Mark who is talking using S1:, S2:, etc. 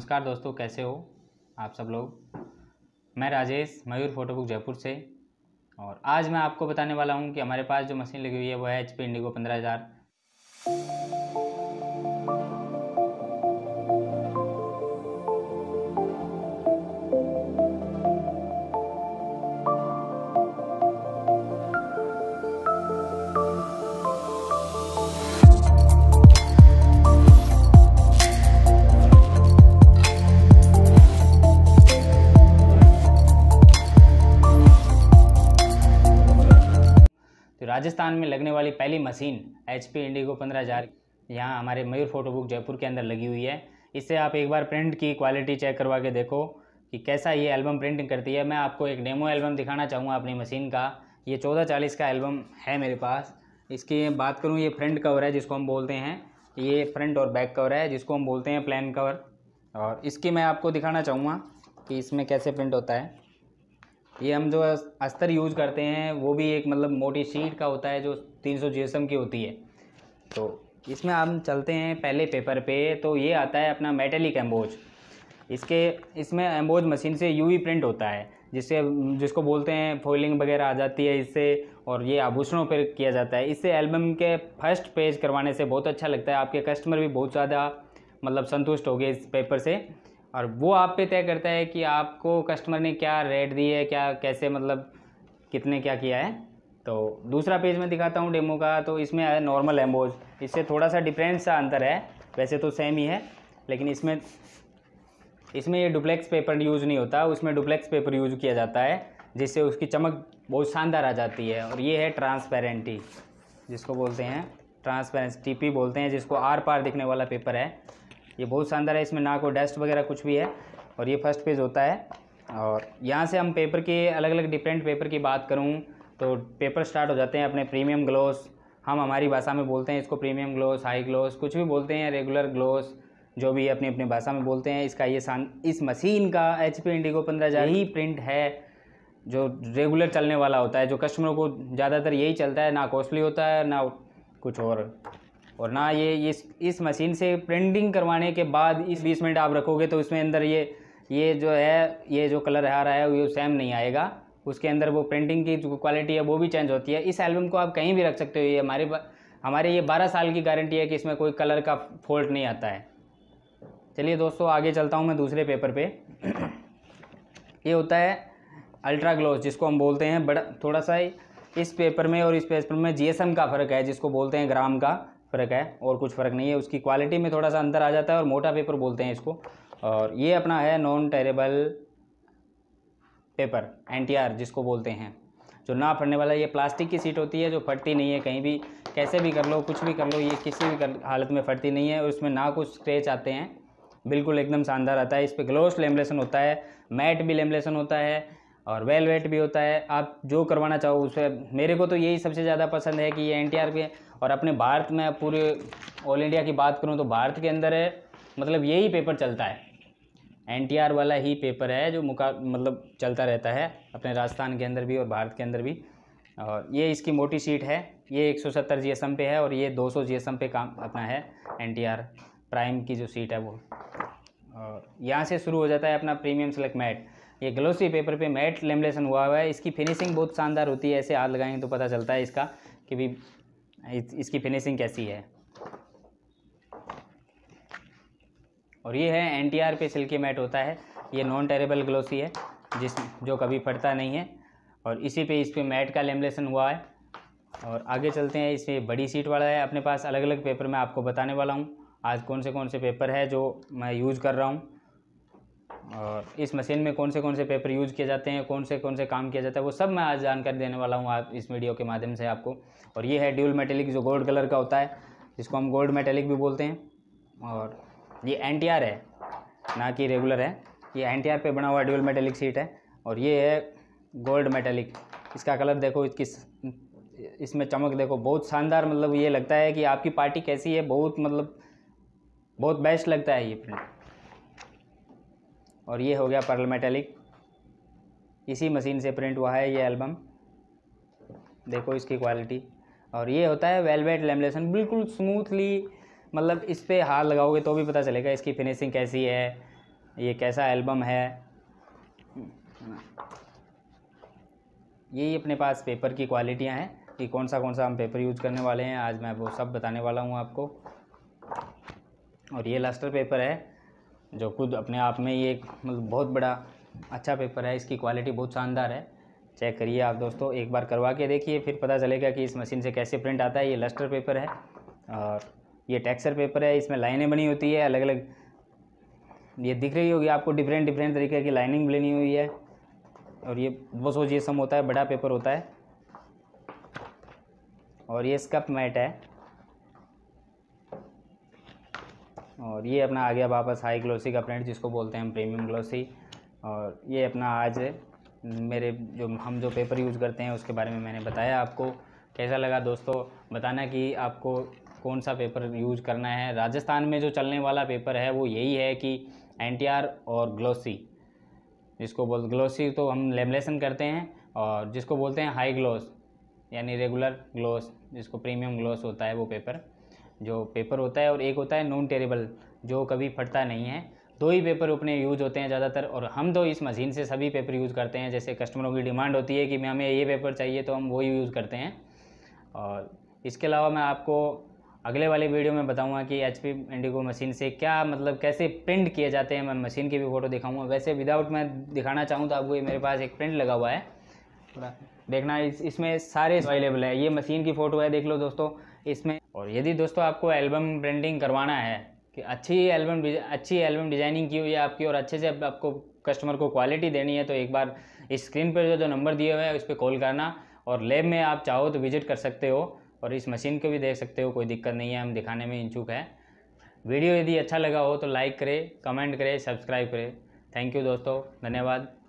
S1: नमस्कार दोस्तों कैसे हो आप सब लोग मैं राजेश मयूर फोटो बुक जयपुर से और आज मैं आपको बताने वाला हूँ कि हमारे पास जो मशीन लगी हुई है वो है एच पी इंडिगो पंद्रह हज़ार राजस्थान में लगने वाली पहली मशीन एच पी इंडिगो पंद्रह हज़ार यहाँ हमारे मयूर फोटो बुक जयपुर के अंदर लगी हुई है इससे आप एक बार प्रिंट की क्वालिटी चेक करवा के देखो कि कैसा ये एल्बम प्रिंटिंग करती है मैं आपको एक डेमो एल्बम दिखाना चाहूँगा अपनी मशीन का ये चौदह चालीस का एल्बम है मेरे पास इसकी बात करूँ ये फ्रंट कवर है जिसको हम बोलते हैं ये फ्रंट और बैक कवर है जिसको हम बोलते हैं प्लान कवर और इसकी मैं आपको दिखाना चाहूँगा कि इसमें कैसे प्रिंट होता है ये हम जो अस्तर यूज़ करते हैं वो भी एक मतलब मोटी शीट का होता है जो 300 जीएसएम की होती है तो इसमें हम चलते हैं पहले पेपर पे तो ये आता है अपना मेटेलिक एम्बोज इसके इसमें एम्बोज मशीन से यूवी प्रिंट होता है जिससे जिसको बोलते हैं फॉइलिंग वगैरह आ जाती है इससे और ये आभूषणों पर किया जाता है इससे एल्बम के फर्स्ट पेज करवाने से बहुत अच्छा लगता है आपके कस्टमर भी बहुत ज़्यादा मतलब संतुष्ट हो गए इस पेपर से और वो आप पे तय करता है कि आपको कस्टमर ने क्या रेट दी है क्या कैसे मतलब कितने क्या किया है तो दूसरा पेज में दिखाता हूँ डेमो का तो इसमें आया नॉर्मल एम्बोज इससे थोड़ा सा डिफरेंस सा अंतर है वैसे तो सेम ही है लेकिन इसमें इसमें ये डुप्लेक्स पेपर यूज़ नहीं होता उसमें डुप्लेक्स पेपर यूज़ किया जाता है जिससे उसकी चमक बहुत शानदार आ जाती है और ये है ट्रांसपेरेंटी जिसको बोलते हैं ट्रांसपेरेंसी टीपी बोलते हैं जिसको आर पार दिखने वाला पेपर है ये बहुत शानदार है इसमें ना कोई डस्ट वगैरह कुछ भी है और ये फर्स्ट पेज होता है और यहाँ से हम पेपर के अलग अलग डिफरेंट पेपर की बात करूँ तो पेपर स्टार्ट हो जाते हैं अपने प्रीमियम ग्लोस हम हमारी भाषा में बोलते हैं इसको प्रीमियम ग्लोस हाई ग्लोस कुछ भी बोलते हैं रेगुलर ग्लोस जो भी अपनी अपनी भाषा में बोलते हैं इसका ये सान इस मशीन का एच पी इंडिगो पंद्रह हज़ार ही प्रिंट है जो रेगुलर चलने वाला होता है जो कस्टमरों को ज़्यादातर यही चलता है ना कॉस्टली होता है ना कुछ और और ना ये इस इस मशीन से प्रिंटिंग करवाने के बाद इस बीस मिनट आप रखोगे तो इसमें अंदर ये ये जो है ये जो कलर आ रहा है वो सेम नहीं आएगा उसके अंदर वो प्रिंटिंग की जो क्वालिटी है वो भी चेंज होती है इस एल्बम को आप कहीं भी रख सकते हो ये हमारे हमारे ये बारह साल की गारंटी है कि इसमें कोई कलर का फॉल्ट नहीं आता है चलिए दोस्तों आगे चलता हूँ मैं दूसरे पेपर पे ये होता है अल्ट्रा ग्लोस जिसको हम बोलते हैं बड़ा थोड़ा सा इस पेपर में और इस पेपर में जीएसएम का फ़र्क है जिसको बोलते हैं ग्राम का फ़र्क है और कुछ फ़र्क नहीं है उसकी क्वालिटी में थोड़ा सा अंतर आ जाता है और मोटा पेपर बोलते हैं इसको और ये अपना है नॉन टेरेबल पेपर एन जिसको बोलते हैं जो ना फटने वाला ये प्लास्टिक की सीट होती है जो फटती नहीं है कहीं भी कैसे भी कर लो कुछ भी कर लो ये किसी भी हालत में फटती नहीं है और इसमें ना कुछ स्क्रेच आते हैं बिल्कुल एकदम शानदार आता है इस पर ग्लोस लेमलेसन होता है मैट भी लेमलेसन होता है और वेल वेट भी होता है आप जो करवाना चाहो उसे मेरे को तो यही सबसे ज़्यादा पसंद है कि ये एन टी और अपने भारत में पूरे ऑल इंडिया की बात करूँ तो भारत के अंदर है मतलब यही पेपर चलता है एन वाला ही पेपर है जो मुका मतलब चलता रहता है अपने राजस्थान के अंदर भी और भारत के अंदर भी और ये इसकी मोटी सीट है ये 170 जीएसएम पे है और ये 200 जीएसएम पे काम अपना है एनटीआर प्राइम की जो सीट है वो और यहाँ से शुरू हो जाता है अपना प्रीमियम सेलेक्ट मैट ये ग्लोसी पेपर पे मैट लेमलेसन हुआ हुआ है इसकी फिनिशिंग बहुत शानदार होती है ऐसे हाथ लगाएंगे तो पता चलता है इसका कि भी इसकी फिनिशिंग कैसी है और ये है एन टी पे सिल्की मैट होता है ये नॉन टेरेबल ग्लोसी है जिस जो कभी फटता नहीं है और इसी पे इस पर मैट का लेमलेसन हुआ है और आगे चलते हैं इसमें बड़ी सीट वाला है अपने पास अलग अलग पेपर मैं आपको बताने वाला हूँ आज कौन से कौन से पेपर है जो मैं यूज़ कर रहा हूँ और इस मशीन में कौन से कौन से पेपर यूज़ किए जाते हैं कौन से कौन से काम किया जाता है वो सब मैं आज जानकारी देने वाला हूँ आप इस वीडियो के माध्यम से आपको और ये है ड्यूल मेटेलिक जो गोल्ड कलर का होता है जिसको हम गोल्ड मेटेलिक भी बोलते हैं और ये एन है ना कि रेगुलर है ये एन टी पे बना हुआ ड्यूल मेटेलिक सीट है और ये है गोल्ड मेटेलिक इसका कलर देखो इसकी इसमें चमक देखो बहुत शानदार मतलब ये लगता है कि आपकी पार्टी कैसी है बहुत मतलब बहुत बेस्ट लगता है ये प्रिंट और ये हो गया पर्ल मेटेलिक इसी मशीन से प्रिंट हुआ है ये एल्बम देखो इसकी क्वालिटी और ये होता है वेलवेट लेमलेसन बिल्कुल स्मूथली मतलब इस पर हाथ लगाओगे तो भी पता चलेगा इसकी फिनिशिंग कैसी है ये कैसा एल्बम है यही अपने पास पेपर की क्वालिटियाँ हैं कि कौन सा कौन सा हम पेपर यूज करने वाले हैं आज मैं वो सब बताने वाला हूँ आपको और ये लास्टर पेपर है जो खुद अपने आप में ये एक मतलब बहुत बड़ा अच्छा पेपर है इसकी क्वालिटी बहुत शानदार है चेक करिए आप दोस्तों एक बार करवा के देखिए फिर पता चलेगा कि इस मशीन से कैसे प्रिंट आता है ये लस्टर पेपर है और ये टेक्सचर पेपर है इसमें लाइनें बनी होती है अलग अलग ये दिख रही होगी आपको डिफरेंट डिफरेंट तरीके की लाइनिंग बनी हुई है और ये सोच ये सम होता है बड़ा पेपर होता है और ये इसका मैट है और ये अपना आ गया वापस हाई ग्लोसी का प्रिंट जिसको बोलते हैं हम प्रीमियम ग्लोसी और ये अपना आज मेरे जो हम जो पेपर यूज़ करते हैं उसके बारे में मैंने बताया आपको कैसा लगा दोस्तों बताना कि आपको कौन सा पेपर यूज करना है राजस्थान में जो चलने वाला पेपर है वो यही है कि एन और ग्लोसी जिसको बोल ग्लोसी तो हम लेमलेसन करते हैं और जिसको बोलते हैं हाई ग्लोस यानी रेगुलर ग्लोस जिसको प्रीमियम ग्लोस होता है वो पेपर जो पेपर होता है और एक होता है नॉन टेरेबल जो कभी फटता नहीं है दो ही पेपर अपने यूज़ होते हैं ज़्यादातर और हम तो इस मशीन से सभी पेपर यूज़ करते हैं जैसे कस्टमरों की डिमांड होती है कि हमें ये पेपर चाहिए तो हम वही यूज़ करते हैं और इसके अलावा मैं आपको अगले वाले वीडियो में बताऊंगा कि एच पी इंडिगो मशीन से क्या मतलब कैसे प्रिंट किए जाते हैं मैं मशीन की भी फ़ोटो दिखाऊंगा वैसे विदाउट मैं दिखाना चाहूँ तो आपको ये मेरे पास एक प्रिंट लगा हुआ है देखना इस इसमें सारे अवेलेबल है ये मशीन की फ़ोटो है देख लो दोस्तों इसमें और यदि दोस्तों आपको एल्बम ब्रांडिंग करवाना है कि अच्छी एल्बम अच्छी एल्बम डिज़ाइनिंग की हुई है आपकी और अच्छे से आपको कस्टमर को क्वालिटी देनी है तो एक बार स्क्रीन पर जो जो नंबर दिए हुए हैं उस पर कॉल करना और लेब में आप चाहो तो विजिट कर सकते हो और इस मशीन को भी देख सकते हो कोई दिक्कत नहीं है हम दिखाने में इच्छुक है वीडियो यदि अच्छा लगा हो तो लाइक करें कमेंट करें सब्सक्राइब करें थैंक यू दोस्तों धन्यवाद